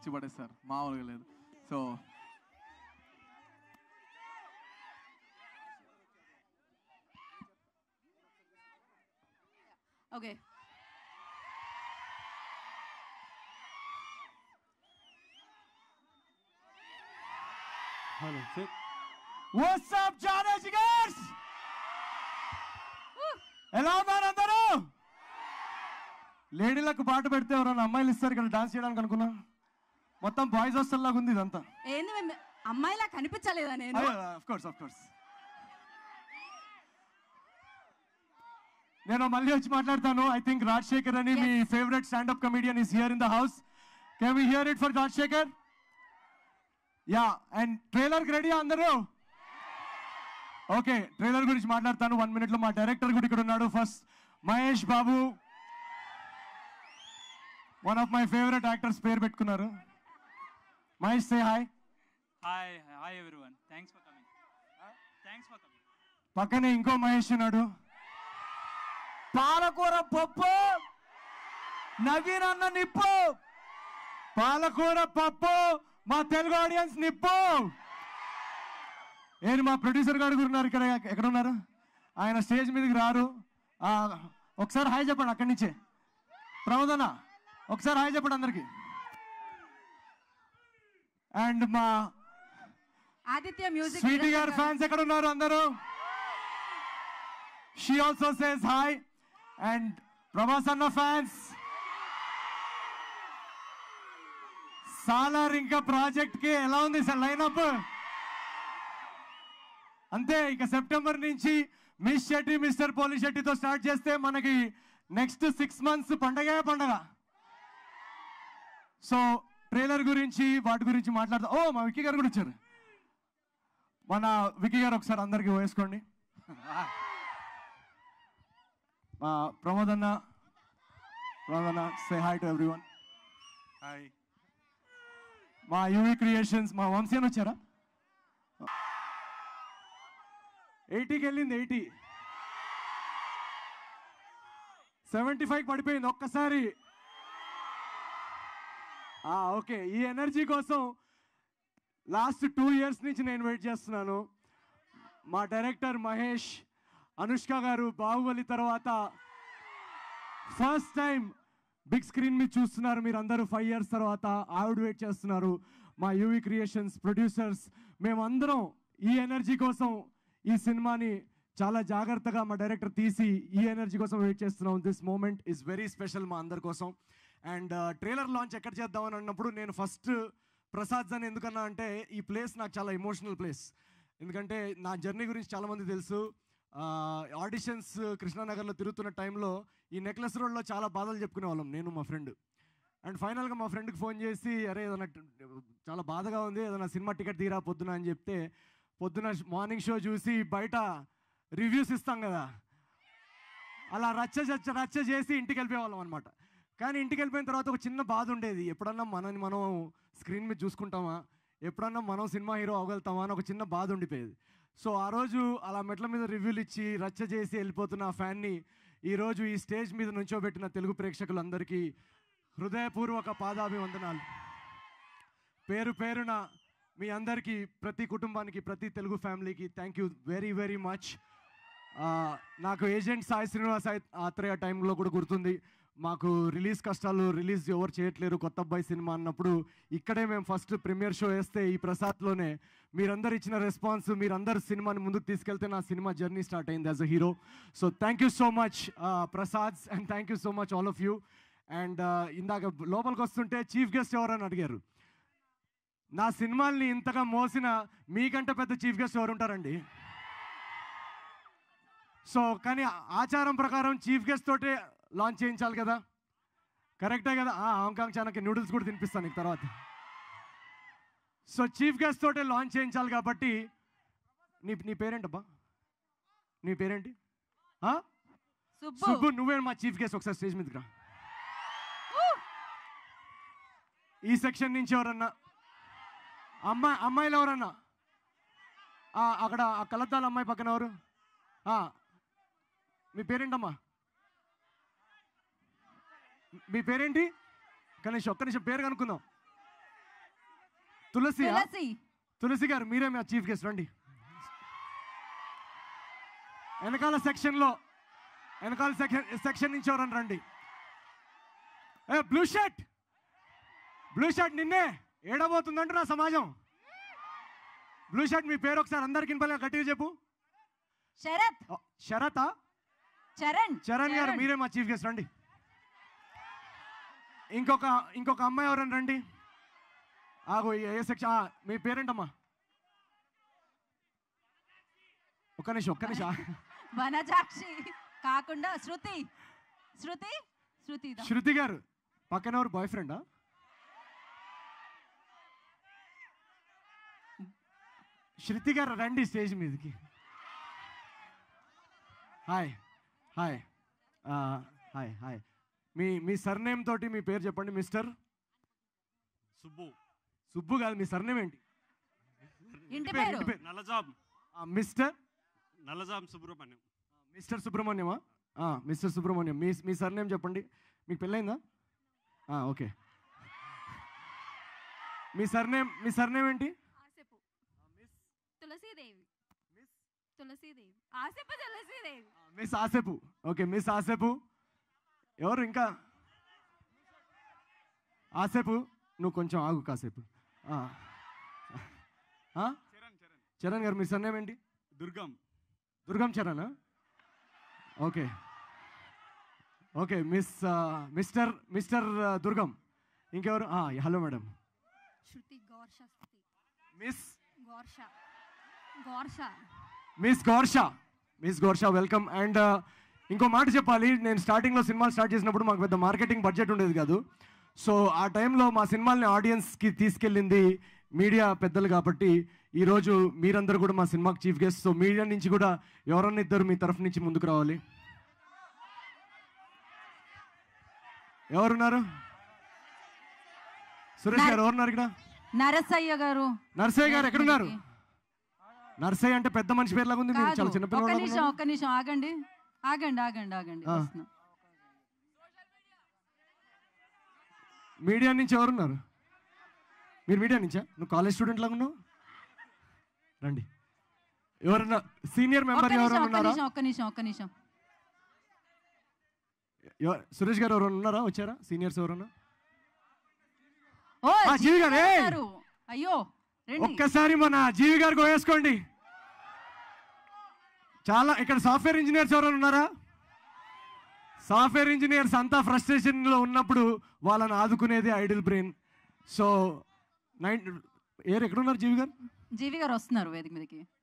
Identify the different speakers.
Speaker 1: ఇచ్చి పడేస్తారు మామూలుగా లేదు so okay hello sir What's up, Jana ఎలా ఉన్నారు అందరూ లేడీలకు పాట పెడితే ఎవరైనా అమ్మాయిలు ఇస్తారు ఇక్కడ డాన్స్ చేయడానికి అనుకున్నా మొత్తం బాయ్స్ హాస్టల్ లాగా ఉంది ఇదంతా ఏంది అమ్మాయిలా కనిపించలేదా నేను ఆఫ్ కోర్స్ ఆఫ్ కోర్స్ నేను మళ్ళీ వచ్చి మాట్లాడతాను ఐ థింక్ రాజశేఖర్ అని మీ favourite stand up comedian is here in the house can we hear it for Rajasekhar yeah and trailer ready అందరూ ఓకే ట్రైలర్ గురించి మాట్లాడతాను వన్ మినిట్ లో మా డైరెక్టర్ కూడా ఇక్కడ ఉన్నాడు first Mahesh Babu one of my favourite actors పేరు పెట్టుకున్నారు Mahesh say hi hi hi everyone thanks for coming thanks for coming పక్కనే ఇంకో మహేష్ ఉన్నాడు పాలకూర పప్పు నవీన్ అన్న నిప్పు పాలకూర పప్పు మా తెలుగు ఆడియన్స్ నిప్పు నేను మా ప్రొడ్యూసర్ గారు ఉన్నారు ఇక్కడ ఎక్కడ ఉన్నారు ఆయన స్టేజ్ మీదకి రారు ఒకసారి హాయ్ చెప్పండి అక్కడి నుంచే ప్రమోదన ఒకసారి హాయ్ చెప్పండి అందరికీ అండ్ మా ఆదిత్య మ్యూజిక్ స్వీటి గారు ఫ్యాన్స్ ఎక్కడ ఉన్నారు అందరూ she also says hi and Prabhas అన్న ఫ్యాన్స్ సాలార్ ఇంకా ప్రాజెక్ట్ కి ఎలా ఉంది సార్ లైన్అప్ అంతే ఇక సెప్టెంబర్ నుంచి మిస్ షెట్టి మిస్టర్ పోలీస్ షెట్టితో స్టార్ట్ చేస్తే మనకి నెక్స్ట్ సిక్స్ మంత్స్ పండగే పండగ సో ట్రైలర్ గురించి వాటి గురించి మాట్లాడతా ఓ మా విక్కీ గారు కూడా వచ్చారు మన విక్కీ గారు ఒకసారి అందరికీ వేసుకోండి మా ప్రమోద్ అన్న ప్రమోద్ అన్న say hi to everyone hi మా యూవీ క్రియేషన్స్ మా వంశీయన్ వచ్చారా ఎయిటీకి వెళ్ళింది ఎయిటీ సెవెంటీ ఫైవ్ పడిపోయింది ఒక్కసారి ఓకే ఈ ఎనర్జీ కోసం లాస్ట్ టూ ఇయర్స్ నుంచి నేను వెయిట్ చేస్తున్నాను మా డైరెక్టర్ మహేష్ అనుష్క గారు బాహుబలి తర్వాత ఫస్ట్ టైం బిగ్ స్క్రీన్ మీద చూస్తున్నారు మీరు అందరూ ఫైవ్ ఇయర్స్ తర్వాత ఆవిడ వెయిట్ చేస్తున్నారు మా యూవి క్రియేషన్స్ ప్రొడ్యూసర్స్ మేమందరం ఈ ఎనర్జీ కోసం ఈ సినిమాని చాలా జాగ్రత్తగా మా డైరెక్టర్ తీసి ఈ ఎనర్జీ కోసం వెయిట్ చేస్తున్నాం this moment is very special మా అందరి కోసం అండ్ ట్రైలర్ లాంచ్ ఎక్కడ చేద్దామని అన్నప్పుడు నేను ఫస్ట్ ప్రసాద్ అని ఎందుకన్నా అంటే ఈ ప్లేస్ నాకు చాలా ఎమోషనల్ ప్లేస్ ఎందుకంటే నా జర్నీ గురించి చాలామంది తెలుసు ఆడిషన్స్ కృష్ణానగర్లో తిరుగుతున్న టైంలో ఈ నెక్లెస్ రోడ్లో చాలా బాధలు చెప్పుకునే వాళ్ళం నేను మా ఫ్రెండ్ అండ్ ఫైనల్గా మా ఫ్రెండ్కి ఫోన్ చేసి అరే ఏదైనా చాలా బాధగా ఉంది ఏదైనా సినిమా టికెట్ తీరా పొద్దున అని చెప్తే పొద్దున మార్నింగ్ షో చూసి బయట రివ్యూస్ ఇస్తాం కదా అలా రచ్చ రచ్చ చేసి ఇంటికి వాళ్ళం అనమాట కానీ ఇంటికి వెళ్ళిపోయిన తర్వాత ఒక చిన్న బాధ ఉండేది ఎప్పుడన్నా మనని మనం స్క్రీన్ మీద చూసుకుంటామా ఎప్పుడన్నా మనం సినిమా హీరో అవగలుగుతామా అని ఒక చిన్న బాధ ఉండిపోయేది సో ఆ రోజు అలా మెట్ల మీద రివ్యూలు ఇచ్చి రచ్చ చేసి వెళ్ళిపోతున్న ఆ ఫ్యాన్ని ఈరోజు ఈ స్టేజ్ మీద నుంచోబెట్టిన తెలుగు ప్రేక్షకులందరికీ హృదయపూర్వక పాదాభివందనాలు పేరు పేరున మీ అందరికీ ప్రతి కుటుంబానికి ప్రతి తెలుగు ఫ్యామిలీకి thank you very very much నాకు ఏజెంట్ సాయి శ్రీనివాస్ ఆత్రేయ టైంలో కూడా గుర్తుంది మాకు రిలీజ్ కష్టాలు రిలీజ్ ఎవరు చేయట్లేరు కొత్త అబ్బాయి సినిమా అన్నప్పుడు ఇక్కడే మేము ఫస్ట్ ప్రీమియర్ షో వేస్తే ఈ ప్రసాద్లోనే మీరందరు ఇచ్చిన రెస్పాన్స్ మీరందరు సినిమాని ముందుకు తీసుకెళ్తే నా సినిమా జర్నీ స్టార్ట్ అయింది as a hero so thank you so much Prasad and thank you so much all of you and ఇందాక లోపలికి వస్తుంటే చీఫ్ గెస్ట్ ఎవరని అడిగారు నా సినిమాల్ని ఇంతగా మోసిన మీకంటే పెద్ద చీఫ్ గెస్ట్ ఎవరు ఉంటారండి సో కానీ ఆచారం ప్రకారం చీఫ్ గెస్ట్ తోటే లాంచ్ చేయించాలి కదా కరెక్టే కదా హాంకాంగ్ చానాకి నూడిల్స్ కూడా తినిపిస్తాను నీకు తర్వాత సో చీఫ్ గెస్ట్ తోటే లాంచ్ చేయించాలి కాబట్టి నీ నీ పేరేంటబ్బా నీ పేరేంటి సుబ్బు నువ్వే మా చీఫ్ గెస్ట్ ఒకసారి స్టేజ్ మీదకి రా ఈ సెక్షన్ నుంచి ఎవరన్నా అమ్మాయి అమ్మాయిలు ఎవరన్నా అక్కడ ఆ కలద్దాల అమ్మాయి పక్కన ఎవరు మీ పేరేంటమ్మా మీ పేరేంటి గణేష్ ఒక్క నిమిషం పేరు కనుక్కుందాం తులసి తులసి గారు మీరే మీ చీఫ్ గెస్ట్ రండి వెనకాల సెక్షన్లో వెనకాల సెక్షన్ సెక్షన్ నుంచి ఎవరన్నా రండి ఏ బ్లూ షర్ట్ బ్లూ షర్ట్ నిన్నే ఏడబోతుందంట నా సమాజం బ్లూ షర్ట్ మీ పేరు ఒకసారి అందరికి గట్టిగా చెప్పు శరత్ శరత్ చరణ్ చరణ్ గారు మీరే మా చీఫ్ గెస్ట్ రండి ఇంకొక ఇంకొక అమ్మాయి ఎవరైనా రండి ఆగో ఏ సెక్షన్ మీ పేరేంటమ్మా ఒక నిమిషం ఒక్క నిమిషం వనజాక్షి కాకుండా శృతి శృతి శృతి శృతి గారు పక్కన ఎవరు బాయ్ ఫ్రెండా శృతి గారు రండి స్టేజ్ మీదకి హాయ్ హాయ్ హాయ్ హాయ్ మీ మీ సర్నేమ్ తోటి మీ పేరు చెప్పండి మిస్టర్ సుబ్బు సుబ్బు కాదు మీ సర్నేమ్ ఏంటి ఇంటి పేరు మిస్టర్ నల్లజాం సుబ్రహ్మణ్యం మిస్టర్ సుబ్రహ్మణ్యమా మిస్టర్ సుబ్రహ్మణ్యం మీ మీ సర్నేమ్ చెప్పండి మీకు పెళ్ళైందా ఓకే మీ సర్నేమ్ మీ సర్నేమ్ ఏంటి మిస్ ఆసేపు ఓకే మిస్ ఆసేపు ఎవరు ఇంకా ఆసేపు నువ్వు కొంచెం ఆగు కాసేపు చరణ్ గారు మీ సన్నేమ్ ఏంటి Durgam Durgam Charan okay okay Miss Mister Mister Durgam ఇంకెవరు hello madam Miss Miss Gorsha Miss Gorsha welcome and ఇంకో మాట చెప్పాలి నేను స్టార్టింగ్లో సినిమాలు స్టార్ట్ చేసినప్పుడు మాకు పెద్ద మార్కెటింగ్ బడ్జెట్ ఉండేది కాదు సో ఆ టైంలో మా సినిమాల్ని ఆడియన్స్కి తీసుకెళ్ళింది మీడియా పెద్దలు కాబట్టి ఈరోజు మీరందరూ కూడా మా సినిమాకి చీఫ్ గెస్ట్ సో మీడియా నుంచి కూడా ఎవరన్నా ఇద్దరు మీ తరఫు నుంచి ముందుకు రావాలి ఎవరున్నారు సురేష్ గారు ఎవరున్నారు ఇక్కడ నరసయ్య గారు నరసయ్య గారు ఎక్కడున్నారు నరసయ్య అంటే పెద్ద మనిషి పేర్లాగా ఉంది చాలా చిన్న నిమిషం ఆగండి ఆగండి ఆగండి ఆగండి మీడియా నుంచి ఎవరున్నారు మీరు మీడియా నుంచా నువ్వు కాలేజ్ స్టూడెంట్ లాగా ఉన్నావు రండి ఎవరన్నా సీనియర్ మెంబర్ ఎవరైనా ఉన్నారా ఒక్క నిమిషం ఒక్క నిమిషం సురేష్ గారు ఎవరైనా ఉన్నారా వచ్చారా సీనియర్స్ ఎవరన్నా ఓ జీవి గారు, అయ్యో ఒక్కసారి మన జీవి గారు వేసుకోండి చాలా ఇక్కడ సాఫ్ట్వేర్ ఇంజనీర్స్ ఎవరైనా ఉన్నారా సాఫ్ట్వేర్ ఇంజనీర్స్ అంతా ఫ్రస్ట్రేషన్లో ఉన్నప్పుడు వాళ్ళని ఆదుకునేది ఐడిల్ బ్రెయిన్ సో నైన్ ఏరు ఎక్కడున్నారు జీవి గారు జీవి గారు వస్తున్నారు వేదిక మీదకి